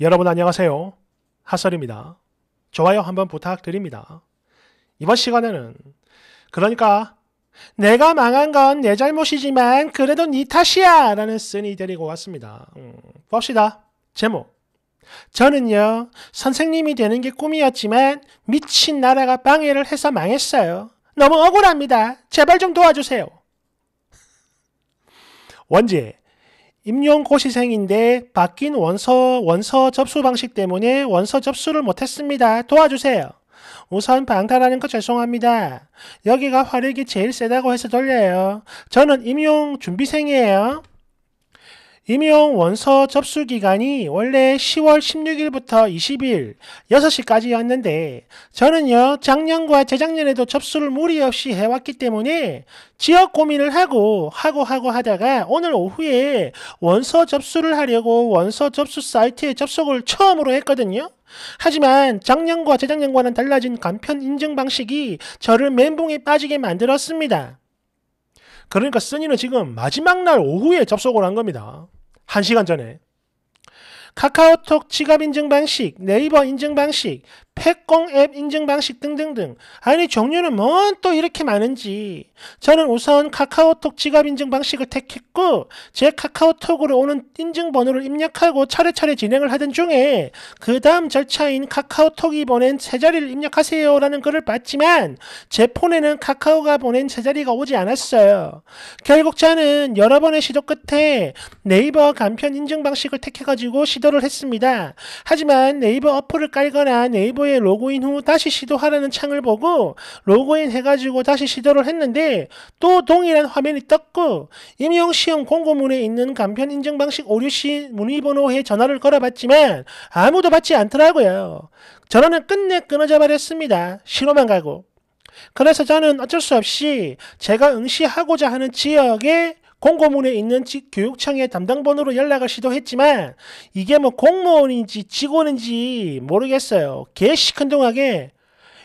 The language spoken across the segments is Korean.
여러분 안녕하세요. 핫설입니다 좋아요 한번 부탁드립니다. 이번 시간에는 그러니까 내가 망한 건 내 잘못이지만 그래도 네 탓이야 라는 쓴이 데리고 왔습니다. 음, 봅시다. 제목 저는요 선생님이 되는 게 꿈이었지만 미친 나라가 방해를 해서 망했어요. 너무 억울합니다. 제발 좀 도와주세요. 원제 임용고시생인데 바뀐 원서, 원서 접수 방식 때문에 원서 접수를 못했습니다. 도와주세요. 우선 방탈하는 거 죄송합니다. 여기가 화력이 제일 세다고 해서 돌려요. 저는 임용 준비생이에요. 임용 원서 접수 기간이 원래 10월 16일부터 20일 6시까지였는데 저는요 작년과 재작년에도 접수를 무리 없이 해왔기 때문에 지역 고민을 하고 하고 하고 하다가 오늘 오후에 원서 접수를 하려고 원서 접수 사이트에 접속을 처음으로 했거든요. 하지만 작년과 재작년과는 달라진 간편 인증 방식이 저를 멘붕에 빠지게 만들었습니다. 그러니까 쓰니는 지금 마지막 날 오후에 접속을 한 겁니다. 1시간 전에 카카오톡 지갑 인증 방식, 네이버 인증 방식, 팩공 앱 인증 방식 등등등. 아니 종류는 뭔 또 이렇게 많은지. 저는 우선 카카오톡 지갑 인증 방식을 택했고 제 카카오톡으로 오는 인증 번호를 입력하고 차례차례 진행을 하던 중에 그 다음 절차인 카카오톡이 보낸 세 자리를 입력하세요라는 글을 봤지만 제 폰에는 카카오가 보낸 세 자리가 오지 않았어요. 결국 저는 여러 번의 시도 끝에 네이버 간편 인증 방식을 택해가지고 시도를 했습니다. 하지만 네이버 어플을 깔거나 네이버에 로그인 후 다시 시도하라는 창을 보고 로그인 해가지고 다시 시도를 했는데 또 동일한 화면이 떴고 임용시험 공고문에 있는 간편 인증 방식 오류 시 문의번호에 전화를 걸어봤지만 아무도 받지 않더라고요. 전화는 끝내 끊어져 버렸습니다. 시로만 가고. 그래서 저는 어쩔 수 없이 제가 응시하고자 하는 지역에 공고문에 있는 직, 교육청의 담당번호로 연락을 시도했지만 이게 뭐 공무원인지 직원인지 모르겠어요. 개 시큰둥하게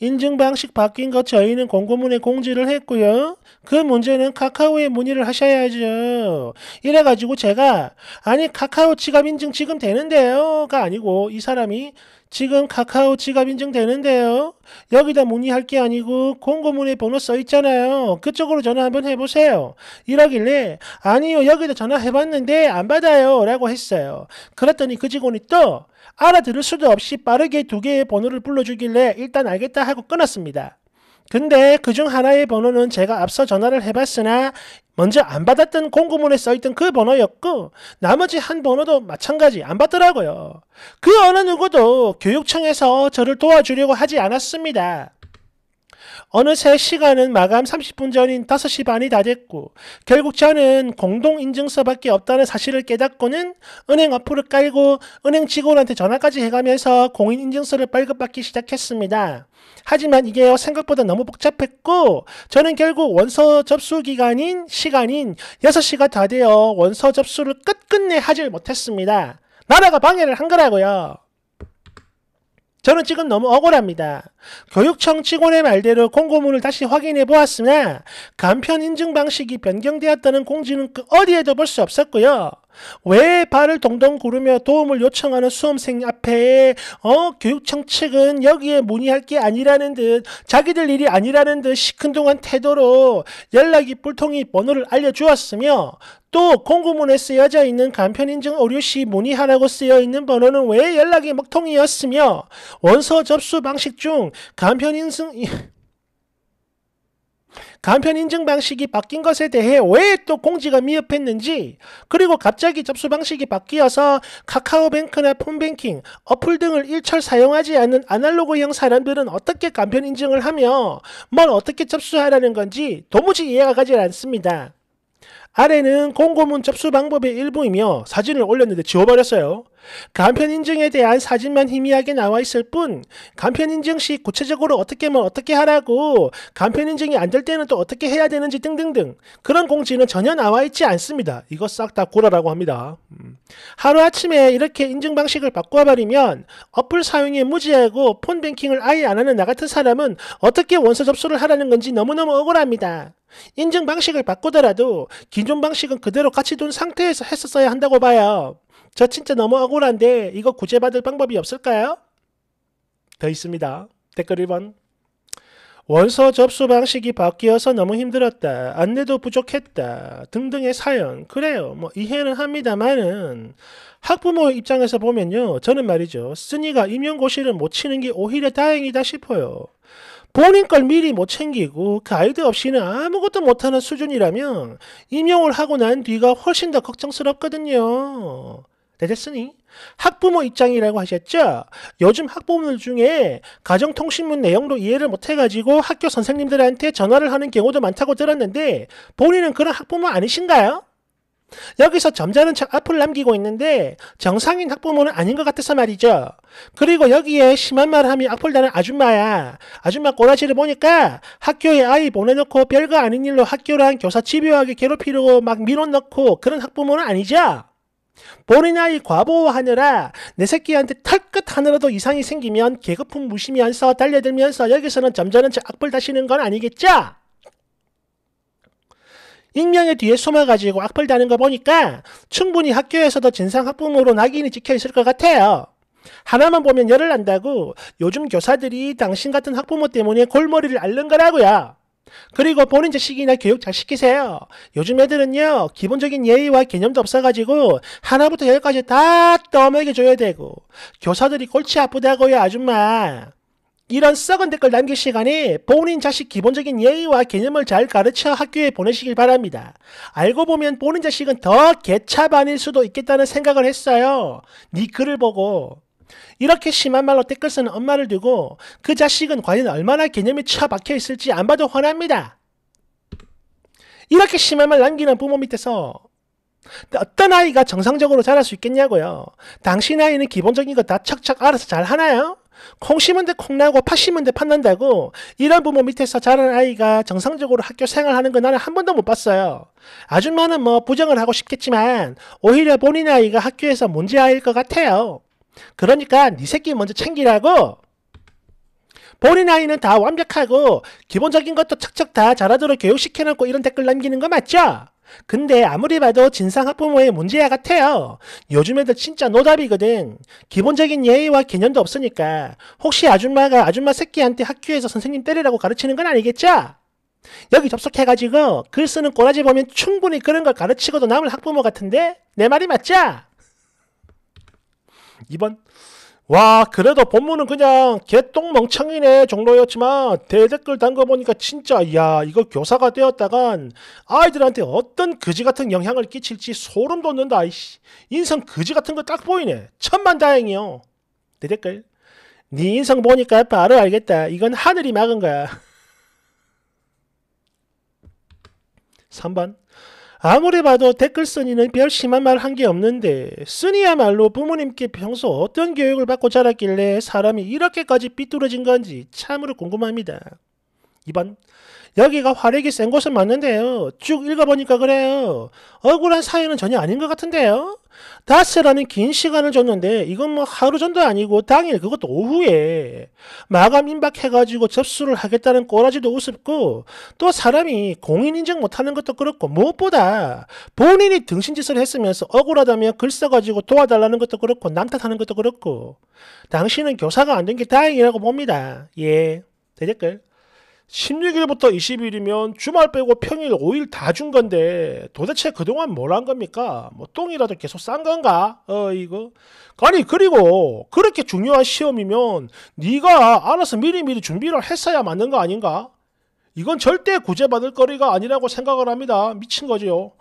인증 방식 바뀐 것 저희는 공고문에 공지를 했고요. 그 문제는 카카오에 문의를 하셔야죠. 이래가지고 제가 아니 카카오 지갑 인증 지금 되는데요가 아니고 이 사람이 지금 카카오 지갑 인증되는데요. 여기다 문의할 게 아니고 공고문에 번호 써 있잖아요. 그쪽으로 전화 한번 해보세요. 이러길래 아니요 여기다 전화해봤는데 안 받아요 라고 했어요. 그랬더니 그 직원이 또 알아들을 수도 없이 빠르게 두 개의 번호를 불러주길래 일단 알겠다 하고 끊었습니다. 근데 그 중 하나의 번호는 제가 앞서 전화를 해봤으나 먼저 안 받았던 공고문에 써있던 그 번호였고 나머지 한 번호도 마찬가지 안 받더라고요. 그 어느 누구도 교육청에서 저를 도와주려고 하지 않았습니다. 어느새 시간은 마감 30분 전인 5시 반이 다 됐고 결국 저는 공동인증서밖에 없다는 사실을 깨닫고는 은행 어플을 깔고 은행 직원한테 전화까지 해가면서 공인인증서를 발급받기 시작했습니다. 하지만 이게 생각보다 너무 복잡했고 저는 결국 원서 접수 기간인 시간인 6시가 다 되어 원서 접수를 끝끝내 하질 못했습니다. 나라가 방해를 한 거라고요. 저는 지금 너무 억울합니다. 교육청 직원의 말대로 공고문을 다시 확인해 보았으나 간편 인증 방식이 변경되었다는 공지는 그 어디에도 볼 수 없었고요. 왜 발을 동동 구르며 도움을 요청하는 수험생 앞에 어 교육청 측은 여기에 문의할 게 아니라는 듯 자기들 일이 아니라는 듯 시큰둥한 태도로 연락이 불통이 번호를 알려주었으며 또 공고문에 쓰여져 있는 간편인증 오류 시 문의하라고 쓰여 있는 번호는 왜 연락이 먹통이었으며 원서 접수 방식 중 간편인증 간편 인증 방식이 바뀐 것에 대해 왜 또 공지가 미흡했는지 그리고 갑자기 접수 방식이 바뀌어서 카카오뱅크나 폰뱅킹, 어플 등을 일철 사용하지 않는 아날로그형 사람들은 어떻게 간편 인증을 하며 뭘 어떻게 접수하라는 건지 도무지 이해가 가지 않습니다. 아래는 공고문 접수 방법의 일부이며 사진을 올렸는데 지워버렸어요. 간편 인증에 대한 사진만 희미하게 나와 있을 뿐 간편 인증 시 구체적으로 어떻게면 뭐 어떻게 하라고 간편 인증이 안 될 때는 또 어떻게 해야 되는지 등등등 그런 공지는 전혀 나와 있지 않습니다. 이거 싹다 고라라고 합니다. 음. 하루아침에 이렇게 인증 방식을 바꿔버리면 어플 사용에 무지하고 폰뱅킹을 아예 안 하는 나 같은 사람은 어떻게 원서 접수를 하라는 건지 너무너무 억울합니다. 인증 방식을 바꾸더라도 기존 방식은 그대로 같이 둔 상태에서 했었어야 한다고 봐요. 저 진짜 너무 억울한데 이거 구제받을 방법이 없을까요? 더 있습니다. 댓글 1번. 원서 접수 방식이 바뀌어서 너무 힘들었다. 안내도 부족했다. 등등의 사연. 그래요. 뭐 이해는 합니다만은 학부모 입장에서 보면요. 저는 말이죠. 쓰니가 임용고시를 못 치는 게 오히려 다행이다 싶어요. 본인 걸 미리 못 챙기고 가이드 그 없이는 아무것도 못하는 수준이라면 임용을 하고 난 뒤가 훨씬 더 걱정스럽거든요. 되셨으니 학부모 입장이라고 하셨죠? 요즘 학부모들 중에 가정통신문 내용도 이해를 못해가지고 학교 선생님들한테 전화를 하는 경우도 많다고 들었는데 본인은 그런 학부모 아니신가요? 여기서 점잖은 척 앞을 남기고 있는데 정상인 학부모는 아닌 것 같아서 말이죠. 그리고 여기에 심한 말 하면 악플 다는 아줌마야. 아줌마 꼬라지를 보니까 학교에 아이 보내놓고 별거 아닌 일로 학교랑 교사 집요하게 괴롭히려고 막 밀어넣고 그런 학부모는 아니죠. 보리나 이 과보하느라 내 새끼한테 털 끝 하느라도 이상이 생기면 계급품 무시면서 달려들면서 여기서는 점잖은 척 악플 다시는 건 아니겠죠? 익명의 뒤에 숨어가지고 악플 다는 거 보니까 충분히 학교에서도 진상학부모로 낙인이 찍혀있을 것 같아요. 하나만 보면 열을 안다고 요즘 교사들이 당신 같은 학부모 때문에 골머리를 앓는 거라고요. 그리고 본인 자식이나 교육 잘 시키세요. 요즘 애들은요, 기본적인 예의와 개념도 없어가지고, 하나부터 열까지 다 떠먹여줘야 되고, 교사들이 골치 아프다고요, 아줌마. 이런 썩은 댓글 남길 시간에 본인 자식 기본적인 예의와 개념을 잘 가르쳐 학교에 보내시길 바랍니다. 알고 보면 본인 자식은 더 개차반일 수도 있겠다는 생각을 했어요. 네 글을 보고. 이렇게 심한 말로 댓글 쓰는 엄마를 두고 그 자식은 과연 얼마나 개념이 처박혀 있을지 안 봐도 화납니다. 이렇게 심한 말 남기는 부모 밑에서 어떤 아이가 정상적으로 자랄 수 있겠냐고요. 당신 아이는 기본적인 거 다 척척 알아서 잘 하나요? 콩 심은 데 콩 나고 팥 심은 데 팥난다고 이런 부모 밑에서 자란 아이가 정상적으로 학교 생활하는 건 나는 한 번도 못 봤어요. 아줌마는 뭐 부정을 하고 싶겠지만 오히려 본인 아이가 학교에서 문제아일 것 같아요. 그러니까 네 새끼 먼저 챙기라고 본인 아이는 다 완벽하고 기본적인 것도 척척 다 잘하도록 교육시켜놓고 이런 댓글 남기는 거 맞죠? 근데 아무리 봐도 진상학부모의 문제야 같아요. 요즘 애들 진짜 노답이거든. 기본적인 예의와 개념도 없으니까 혹시 아줌마가 아줌마 새끼한테 학교에서 선생님 때리라고 가르치는 건 아니겠죠? 여기 접속해가지고 글 쓰는 꼬라지 보면 충분히 그런 걸 가르치고도 남을 학부모 같은데? 내 말이 맞죠? 2번 와 그래도 본문은 그냥 개똥 멍청이네 정도였지만 대댓글 담궈 보니까 진짜 야 이거 교사가 되었다간 아이들한테 어떤 그지 같은 영향을 끼칠지 소름 돋는다 아이씨 인성 그지 같은 거 딱 보이네 천만 다행이요 대댓글 네 인성 보니까 바로 알겠다 이건 하늘이 막은 거야 3번 아무리 봐도 댓글 쓰니는별 심한 말 한 게 없는데 쓰니야말로 부모님께 평소 어떤 교육을 받고 자랐길래 사람이 이렇게까지 삐뚤어진 건지 참으로 궁금합니다. 2번 여기가 화력이 센 곳은 맞는데요. 쭉 읽어보니까 그래요. 억울한 사연은 전혀 아닌 것 같은데요. 다스라는 긴 시간을 줬는데 이건 뭐 하루 전도 아니고 당일 그것도 오후에 마감 임박해가지고 접수를 하겠다는 꼬라지도 우습고 또 사람이 공인 인증 못하는 것도 그렇고 무엇보다 본인이 등신짓을 했으면서 억울하다며 글 써가지고 도와달라는 것도 그렇고 남탓하는 것도 그렇고 당신은 교사가 안 된 게 다행이라고 봅니다. 예 대댓글 16일부터 20일이면 주말 빼고 평일 5일 다 준 건데 도대체 그동안 뭘 한 겁니까? 뭐 똥이라도 계속 싼 건가? 어 이거 아니 그리고 그렇게 중요한 시험이면 네가 알아서 미리미리 준비를 했어야 맞는 거 아닌가? 이건 절대 구제받을 거리가 아니라고 생각을 합니다. 미친 거지요.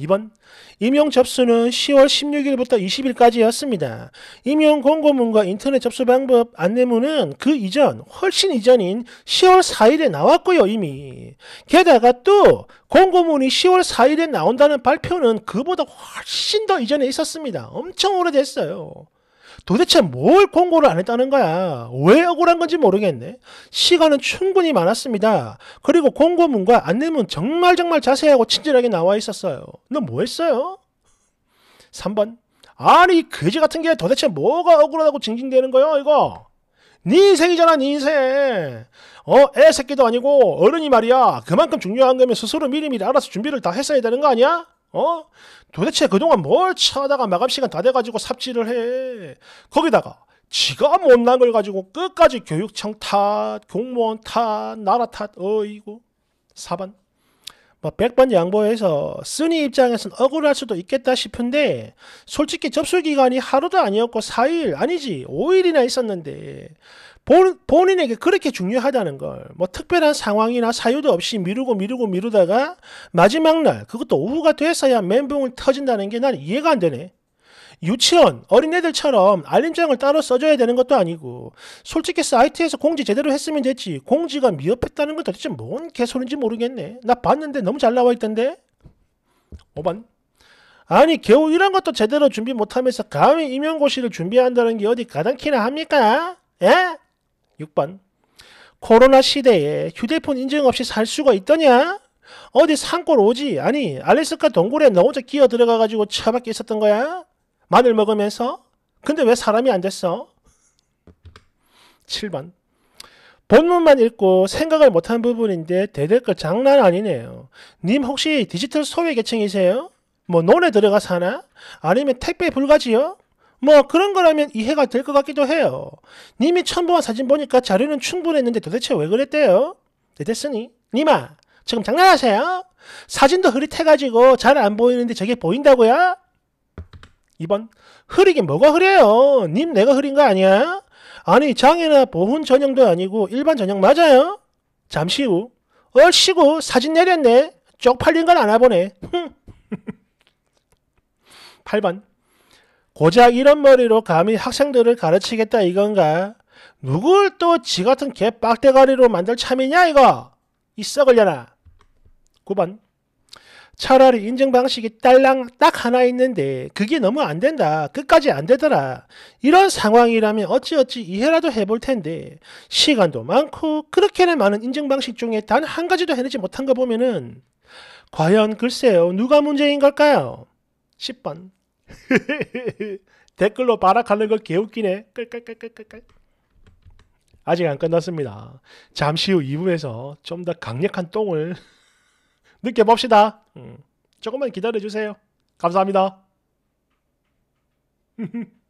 2번 임용 접수는 10월 16일부터 20일까지였습니다. 임용 공고문과 인터넷 접수 방법 안내문은 그 이전 훨씬 이전인 10월 4일에 나왔고요 이미 게다가 또 공고문이 10월 4일에 나온다는 발표는 그보다 훨씬 더 이전에 있었습니다. 엄청 오래됐어요. 도대체 뭘권고를안 했다는 거야. 왜 억울한 건지 모르겠네. 시간은 충분히 많았습니다. 그리고 공고문과 안내문 정말 정말 자세하고 친절하게 나와 있었어요. 너 뭐 했어요? 3번. 아니, 그지 같은 게 도대체 뭐가 억울하다고 징징대는 거야, 이거? 네 인생이잖아, 네 인생. 어, 애 새끼도 아니고 어른이 말이야. 그만큼 중요한 거면 스스로 미리미리 알아서 준비를 다 했어야 되는 거 아니야? 어? 도대체 그동안 뭘 차다가 마감 시간 다 돼가지고 삽질을 해. 거기다가 지가 못 난 걸 가지고 끝까지 교육청 탓, 공무원 탓, 나라 탓, 어이고. 4번. 뭐 100번 양보해서 쓰니 입장에선 억울할 수도 있겠다 싶은데 솔직히 접수 기간이 하루도 아니었고 4일 아니지 5일이나 있었는데 본, 본인에게 그렇게 중요하다는 걸, 뭐 특별한 상황이나 사유도 없이 미루고 미루고 미루다가 마지막 날, 그것도 오후가 돼서야 멘붕을 터진다는 게 난 이해가 안 되네. 유치원, 어린애들처럼 알림장을 따로 써줘야 되는 것도 아니고, 솔직히 사이트에서 공지 제대로 했으면 됐지, 공지가 미흡했다는 건 도대체 뭔 개소리인지 모르겠네. 나 봤는데 너무 잘 나와 있던데? 5번. 아니 겨우 이런 것도 제대로 준비 못하면서 감히 임용고시를 준비한다는 게 어디 가당키나 합니까? 예? 6번 코로나 시대에 휴대폰 인증 없이 살 수가 있더냐? 어디 산골 오지? 아니 알래스카 동굴에 너 혼자 기어 들어가가지고 처박혀 있었던 거야? 마늘 먹으면서? 근데 왜 사람이 안 됐어? 7번 본문만 읽고 생각을 못 한 부분인데 대댓글 장난 아니네요. 님 혹시 디지털 소외계층이세요? 뭐 논에 들어가 사나? 아니면 택배 불가지요? 뭐 그런 거라면 이해가 될 것 같기도 해요. 님이 첨부한 사진 보니까 자료는 충분했는데 도대체 왜 그랬대요? 됐으니 님아 지금 장난하세요? 사진도 흐릿해가지고 잘 안 보이는데 저게 보인다고요? 2번 흐리긴 뭐가 흐려요? 님 내가 흐린 거 아니야? 아니 장애나 보훈 전형도 아니고 일반 전형 맞아요? 잠시 후 얼씨구 사진 내렸네 쪽팔린 건 안아보네 8번 고작 이런 머리로 감히 학생들을 가르치겠다 이건가? 누굴 또 지 같은 개 빡대가리로 만들 참이냐 이거? 이 썩을려나. 9번 차라리 인증 방식이 딸랑 딱 하나 있는데 그게 너무 안 된다. 끝까지 안 되더라. 이런 상황이라면 어찌어찌 이해라도 해볼 텐데 시간도 많고 그렇게는 많은 인증 방식 중에 단 한 가지도 해내지 못한 거 보면은 과연 글쎄요 누가 문제인 걸까요? 10번 댓글로 발악하는 거 개웃기네. 끌끌끌끌끌. 아직 안 끝났습니다. 잠시 후 2부에서 좀 더 강력한 똥을 느껴봅시다. 음, 조금만 기다려주세요. 감사합니다.